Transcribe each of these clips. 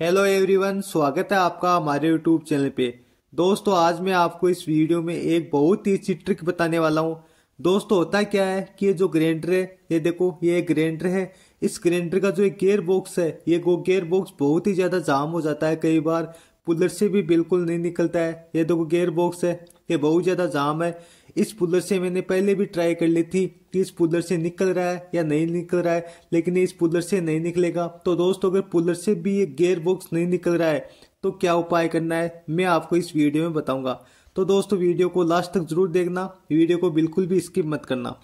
hello everyone स्वागत है आपका हमारे यूट्यूब चैनल पे दोस्तों आज मैं आपको इस वीडियो में एक बहुत ही अच्छी ट्रिक बताने वाला हूँ दोस्तों होता क्या है कि ये जो ग्रेंडर है ये देखो ये ग्रेंडर है इस ग्रेंडर का जो एक गेयर बॉक्स है ये वो गेयर बॉक्स बहुत ही ज़्यादा जाम हो जाता है कई बार पुलर से भी बिल्कुल नहीं निकलता है ये देखो गेयर बॉक्स है ये बहुत ज़्यादा जाम है इस पुलर से मैंने पहले भी ट्राई कर ली थी कि इस पुलर से निकल रहा है या नहीं निकल रहा है लेकिन इस पुलर से नहीं निकलेगा तो दोस्तों अगर पुलर से भी ये गेयर बॉक्स नहीं निकल रहा है तो क्या उपाय करना है मैं आपको इस वीडियो में बताऊंगा तो दोस्तों वीडियो को लास्ट तक जरूर देखना वीडियो को बिल्कुल भी स्किप मत करना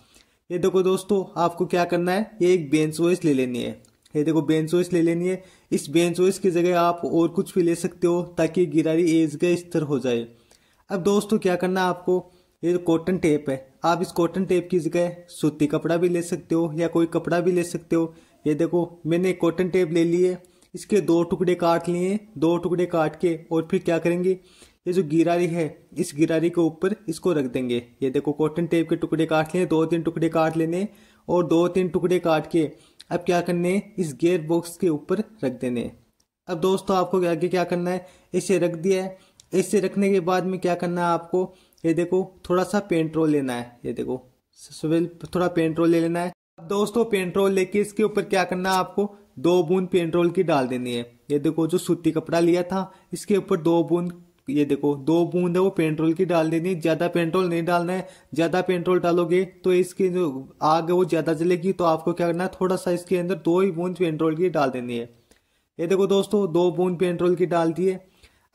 ये देखो दोस्तों आपको क्या करना है ये एक बेंच वॉइस ले लेनी है ये देखो बेंच वॉइस ले लेनी है इस बेंच वॉइस की जगह आप और कुछ भी ले सकते हो ताकि गिरारी एज का स्तर हो जाए अब दोस्तों क्या करना है आपको ये जो कॉटन टेप है आप इस कॉटन टेप की जगह सूती कपड़ा भी ले सकते हो या कोई कपड़ा भी ले सकते हो ये देखो मैंने कॉटन टेप ले ली है इसके दो टुकड़े काट लिए दो टुकड़े काट के और फिर क्या करेंगे ये जो गिरारी है इस गिरारी के ऊपर इसको रख देंगे ये देखो कॉटन टेप के टुकड़े काट लेने दो तीन टुकड़े काट लेने और दो तीन टुकड़े काट के अब क्या करने इस गेयर बॉक्स के ऊपर रख देने अब दोस्तों आपको आगे क्या करना है इसे रख दिया है इसे रखने के बाद में क्या करना है आपको ये देखो थोड़ा सा पेंट्रोल लेना है ये देखो सुबह थोड़ा पेंट्रोल ले लेना है अब दोस्तों पेंट्रोल लेके इसके ऊपर क्या करना है आपको दो बूंद पेंट्रोल की डाल देनी है ये देखो जो सूती कपड़ा लिया था इसके ऊपर दो बूंद ये देखो दो बूंद है वो पेंट्रोल की डाल देनी है ज्यादा पेंट्रोल नहीं डालना है ज्यादा पेंट्रोल डालोगे तो इसकी जो आग है वो ज्यादा जलेगी तो आपको क्या करना है थोड़ा सा इसके अंदर दो ही बूंद पेंट्रोल की डाल देनी है ये देखो दोस्तों दो बूंद पेंट्रोल की डाल दी है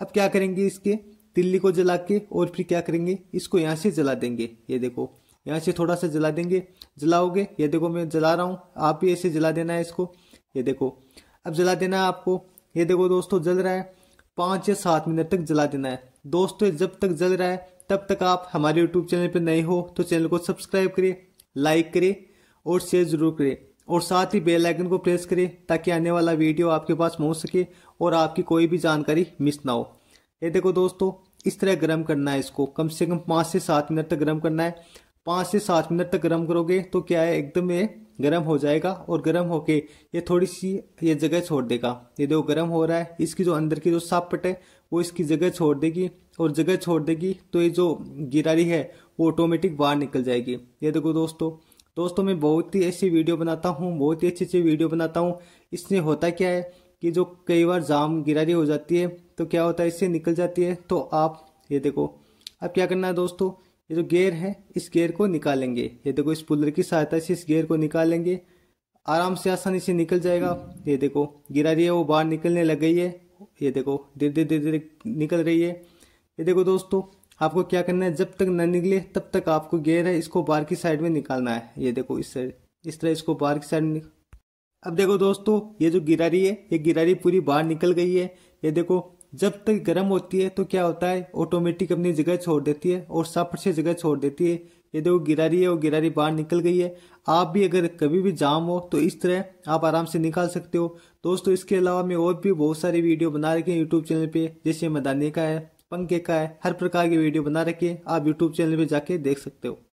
अब क्या करेंगे इसके तिल्ली को जला के और फिर क्या करेंगे इसको यहाँ से जला देंगे ये देखो यहाँ से थोड़ा सा जला देंगे जलाओगे ये देखो मैं जला रहा हूँ आप भी ऐसे जला देना है इसको ये देखो अब जला देना है आपको ये देखो दोस्तों जल रहा है पाँच या सात मिनट तक जला देना है दोस्तों जब तक जल रहा है तब तक आप हमारे यूट्यूब चैनल पर नए हो तो चैनल को सब्सक्राइब करें लाइक करें और शेयर जरूर करें और साथ ही बेल आइकन को प्रेस करें ताकि आने वाला वीडियो आपके पास पहुंच सके और आपकी कोई भी जानकारी मिस ना हो ये देखो दोस्तों इस तरह गर्म करना है इसको कम से कम पाँच से सात मिनट तक गर्म करना है पाँच से सात मिनट तक गर्म करोगे तो क्या है एकदम ये गर्म हो जाएगा और गर्म होके ये थोड़ी सी ये जगह छोड़ देगा ये देखो गर्म हो रहा है इसकी जो अंदर की जो सापट है वो इसकी जगह छोड़ देगी और जगह छोड़ देगी तो ये जो गिरारी है वो ऑटोमेटिक बाहर निकल जाएगी ये देखो दोस्तों दोस्तों मैं बहुत ही ऐसी वीडियो बनाता हूँ बहुत ही अच्छी अच्छी वीडियो बनाता हूँ इसमें होता क्या है कि जो कई बार जाम गिरारी हो जाती है तो क्या होता है इससे निकल जाती है तो आप ये देखो अब क्या करना है दोस्तों ये जो गेयर है इस गेयर को निकालेंगे ये देखो इस पुलर की सहायता से इस गेयर को निकालेंगे आराम से आसानी से निकल जाएगा ये देखो गिरा रही है वो बाहर निकलने लग गई है ये देखो धीरे धीरे धीरे धीरे निकल रही है ये देखो दोस्तों आपको क्या करना है जब तक न निकले तब तक आपको गेयर है इसको बाहर की साइड में निकालना है ये देखो इस साइड इस तरह इसको बाहर की साइड में अब देखो दोस्तों ये जो गिरारी है ये गिरारी पूरी बाहर निकल गई है ये देखो जब तक गर्म होती है तो क्या होता है ऑटोमेटिक अपनी जगह छोड़ देती है और साफ से जगह छोड़ देती है ये देखो गिरारी है और गिरारी बाहर निकल गई है आप भी अगर कभी भी जाम हो तो इस तरह आप आराम से निकाल सकते हो दोस्तों इसके अलावा मैं और भी बहुत सारी वीडियो बना रखी है यूट्यूब चैनल पे जैसे मदानी का है पंखे का है हर प्रकार की वीडियो बना रखी है आप यूट्यूब चैनल पे जाके देख सकते हो